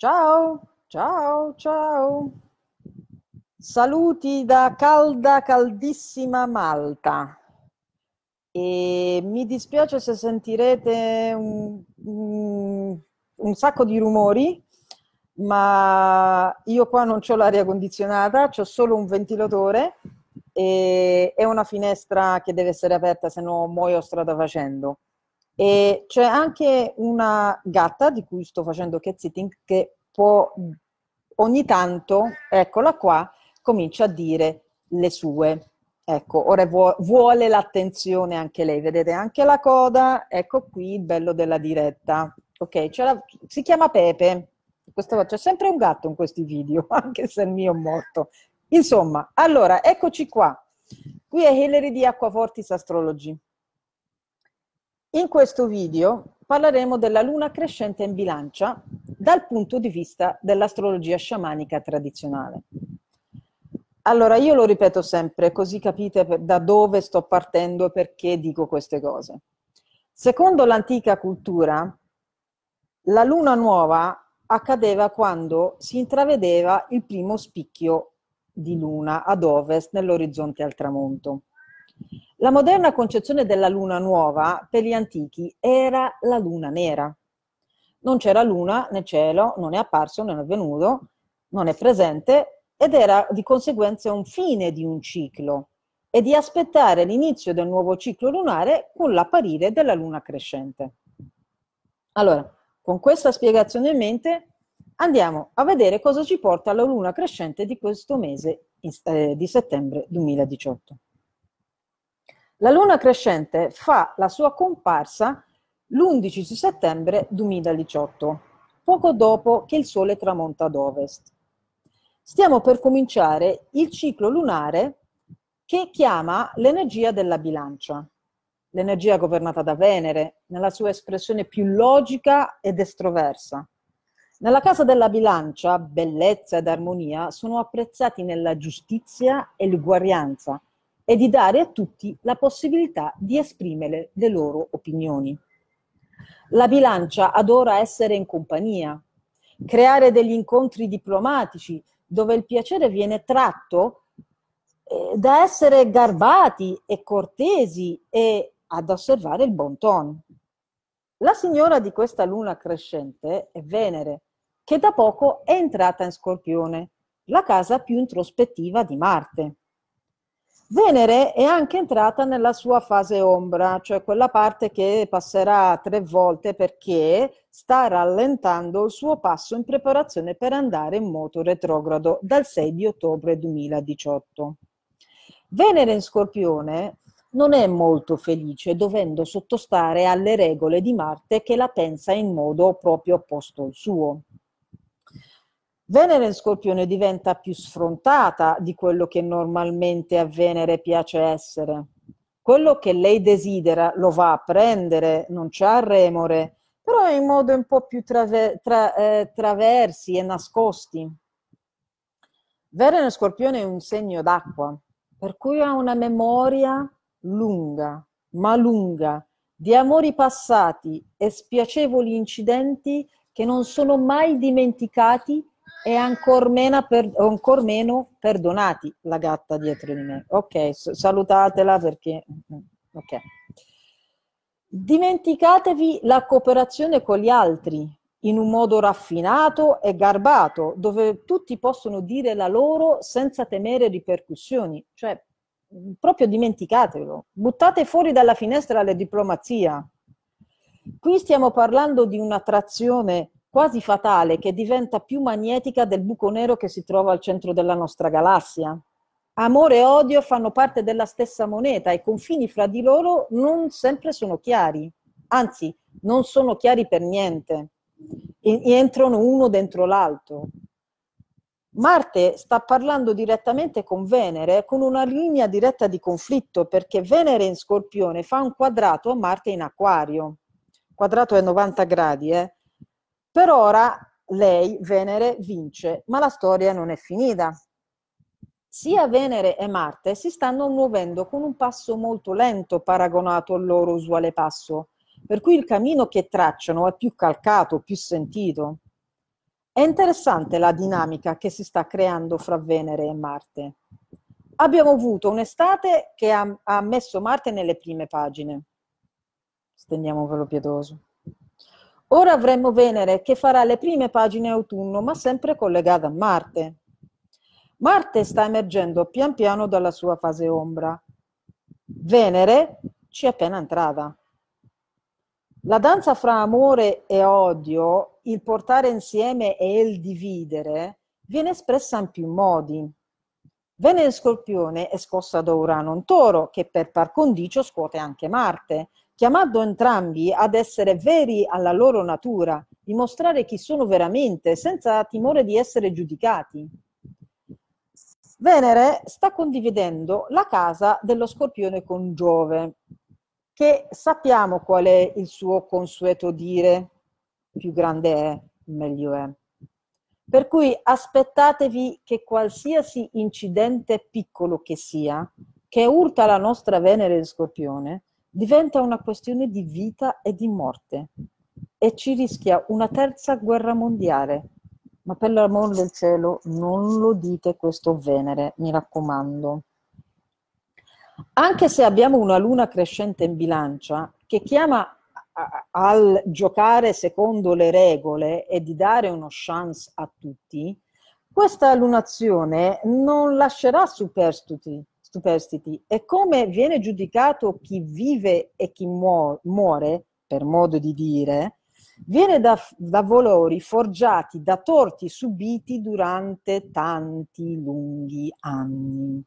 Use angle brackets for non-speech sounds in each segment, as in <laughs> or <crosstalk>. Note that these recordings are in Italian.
Ciao, ciao, ciao. Saluti da calda, caldissima Malta. E mi dispiace se sentirete un, un, sacco di rumori, ma io qua non ho l'aria condizionata, ho solo un ventilatore e, è una finestra che deve essere aperta, se no muoio strada facendo. E c'è anche una gatta di cui sto facendo cat sitting che può ogni tanto, eccola qua, comincia a dire le sue. Ecco, ora vuole l'attenzione anche lei, vedete anche la coda, ecco qui il bello della diretta. Ok, la, si chiama Pepe, Questa, c'è sempre un gatto in questi video, <laughs> anche se il mio è morto. Insomma, allora, eccoci qua. Qui è Hillary di Acquafortis Astrology. In questo video parleremo della luna crescente in bilancia dal punto di vista dell'astrologia sciamanica tradizionale. Allora, io lo ripeto sempre, così capite da dove sto partendo e perché dico queste cose. Secondo l'antica cultura, la luna nuova accadeva quando si intravedeva il primo spicchio di luna ad ovest nell'orizzonte al tramonto. La moderna concezione della luna nuova per gli antichi era la luna nera. Non c'era luna nel cielo, non è apparso, non è venuto, non è presente ed era di conseguenza un fine di un ciclo e di aspettare l'inizio del nuovo ciclo lunare con l'apparire della luna crescente. Allora, con questa spiegazione in mente, andiamo a vedere cosa ci porta la luna crescente di questo mese eh, di settembre 2018. La luna crescente fa la sua comparsa l'11 settembre 2018, poco dopo che il Sole tramonta ad ovest. Stiamo per cominciare il ciclo lunare che chiama l'energia della bilancia, l'energia governata da Venere nella sua espressione più logica ed estroversa. Nella casa della bilancia, bellezza ed armonia sono apprezzati nella giustizia e l'uguaglianza, e di dare a tutti la possibilità di esprimere le loro opinioni. La bilancia adora essere in compagnia, creare degli incontri diplomatici dove il piacere viene tratto eh, da essere garbati e cortesi e ad osservare il bon ton. La signora di questa luna crescente è Venere, che da poco è entrata in Scorpione, la casa più introspettiva di Marte. Venere è anche entrata nella sua fase ombra, cioè quella parte che passerà tre volte perché sta rallentando il suo passo in preparazione per andare in moto retrogrado dal 6 di ottobre 2018. Venere in Scorpione non è molto felice dovendo sottostare alle regole di Marte che la pensa in modo proprio opposto al suo. Venere in Scorpione diventa più sfrontata di quello che normalmente a Venere piace essere. Quello che lei desidera lo va a prendere, non c'ha remore, però in modo un po' più traver- tra- eh, traversi e nascosti. Venere Scorpione è un segno d'acqua, per cui ha una memoria lunga, ma lunga, di amori passati e spiacevoli incidenti che non sono mai dimenticati e ancor meno, per, ancor meno perdonati la gatta dietro di me. Ok, salutatela perché... Mm, mm, ok. Dimenticatevi la cooperazione con gli altri in un modo raffinato e garbato, dove tutti possono dire la loro senza temere ripercussioni. Cioè, mm, proprio dimenticatelo. Buttate fuori dalla finestra la diplomazia. Qui stiamo parlando di un'attrazione quasi fatale che diventa più magnetica del buco nero che si trova al centro della nostra galassia. Amore e odio fanno parte della stessa moneta e i confini fra di loro non sempre sono chiari, anzi non sono chiari per niente, e entrano uno dentro l'altro. Marte sta parlando direttamente con Venere con una linea diretta di conflitto perché Venere in Scorpione fa un quadrato a Marte in Acquario. Quadrato è 90 gradi, eh? Per ora lei, Venere, vince, ma la storia non è finita. Sia Venere e Marte si stanno muovendo con un passo molto lento paragonato al loro usuale passo, per cui il cammino che tracciano è più calcato, più sentito. È interessante la dinamica che si sta creando fra Venere e Marte. Abbiamo avuto un'estate che ha, messo Marte nelle prime pagine. Stendiamo velo pietoso Ora avremo Venere che farà le prime pagine autunno, ma sempre collegata a Marte. Marte sta emergendo pian piano dalla sua fase ombra. Venere ci è appena entrata. La danza fra amore e odio, il portare insieme e il dividere, viene espressa in più modi. Venere in Scorpione è scossa da Urano in Toro, che per par condicio scuote anche Marte, chiamando entrambi ad essere veri alla loro natura, dimostrare chi sono veramente, senza timore di essere giudicati. Venere sta condividendo la casa dello scorpione con Giove, che sappiamo qual è il suo consueto dire, più grande è, meglio è. Per cui aspettatevi che qualsiasi incidente piccolo che sia, che urta la nostra Venere e Scorpione, diventa una questione di vita e di morte e ci rischia una terza guerra mondiale. Ma per l'amor del cielo non lo dite questo Venere, mi raccomando. Anche se abbiamo una luna crescente in bilancia che chiama al giocare secondo le regole e di dare uno chance a tutti, questa lunazione non lascerà superstiti superstiti e come viene giudicato chi vive e chi muore, per modo di dire, viene da, da valori forgiati da torti subiti durante tanti lunghi anni.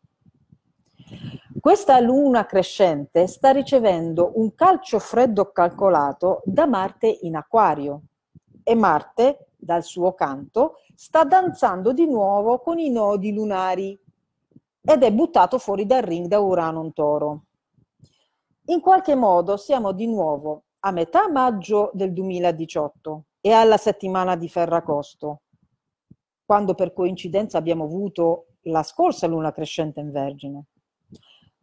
Questa luna crescente sta ricevendo un calcio freddo calcolato da Marte in acquario e Marte, dal suo canto, sta danzando di nuovo con i nodi lunari ed è buttato fuori dal ring da Uranon Toro. In qualche modo siamo di nuovo a metà maggio del 2018 e alla settimana di Ferracosto, quando per coincidenza abbiamo avuto la scorsa luna crescente in Vergine,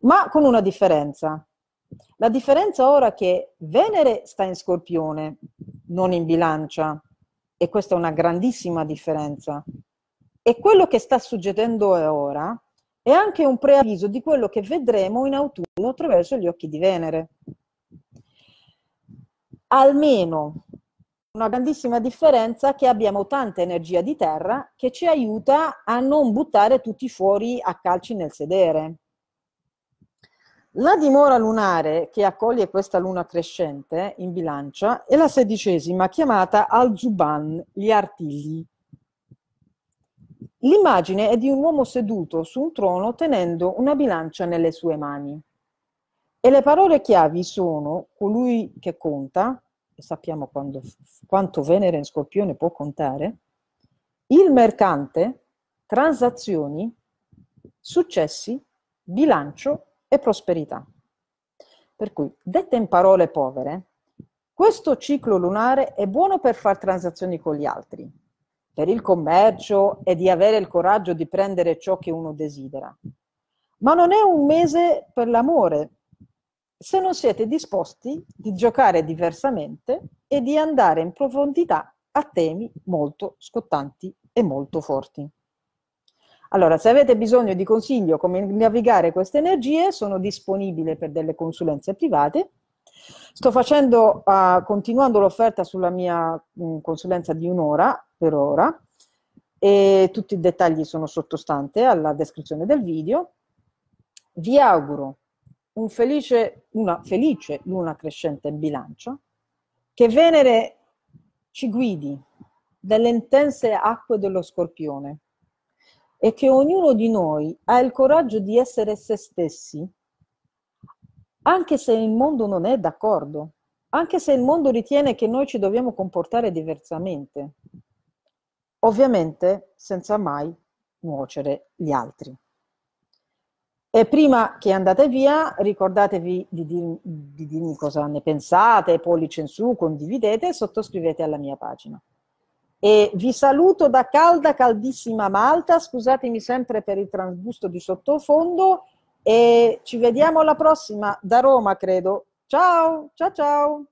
ma con una differenza. La differenza ora è che Venere sta in Scorpione, non in bilancia, e questa è una grandissima differenza. E quello che sta succedendo ora e anche un preavviso di quello che vedremo in autunno attraverso gli occhi di Venere. Almeno una grandissima differenza che abbiamo tanta energia di terra che ci aiuta a non buttare tutti fuori a calci nel sedere. La dimora lunare che accoglie questa luna crescente in bilancia è la sedicesima chiamata al-Zuban, gli artigli, L'immagine è di un uomo seduto su un trono tenendo una bilancia nelle sue mani. E le parole chiavi sono colui che conta, e sappiamo quando, quanto Venere in Scorpione può contare, il mercante, transazioni, successi, bilancio e prosperità. Per cui, dette in parole povere, questo ciclo lunare è buono per fare transazioni con gli altri, per il commercio e di avere il coraggio di prendere ciò che uno desidera. Ma non è un mese per l'amore, se non siete disposti di giocare diversamente e di andare in profondità a temi molto scottanti e molto forti. Allora, se avete bisogno di consiglio come navigare queste energie, sono disponibile per delle consulenze private. Sto facendo, uh, continuando l'offerta sulla mia mh, mm, consulenza di un'ora, per ora e tutti i dettagli sono sottostanti alla descrizione del video. Vi auguro un felice, una felice luna crescente in bilancio, che Venere ci guidi dalle intense acque dello scorpione e che ognuno di noi ha il coraggio di essere se stessi, anche se il mondo non è d'accordo, anche se il mondo ritiene che noi ci dobbiamo comportare diversamente ovviamente senza mai nuocere gli altri. E prima che andate via, ricordatevi di, dir, di dirmi cosa ne pensate, pollice in su, condividete e sottoscrivete alla mia pagina. E vi saluto da calda, caldissima Malta, scusatemi sempre per il transbusto di sottofondo e ci vediamo alla prossima da Roma, credo. Ciao, ciao, ciao.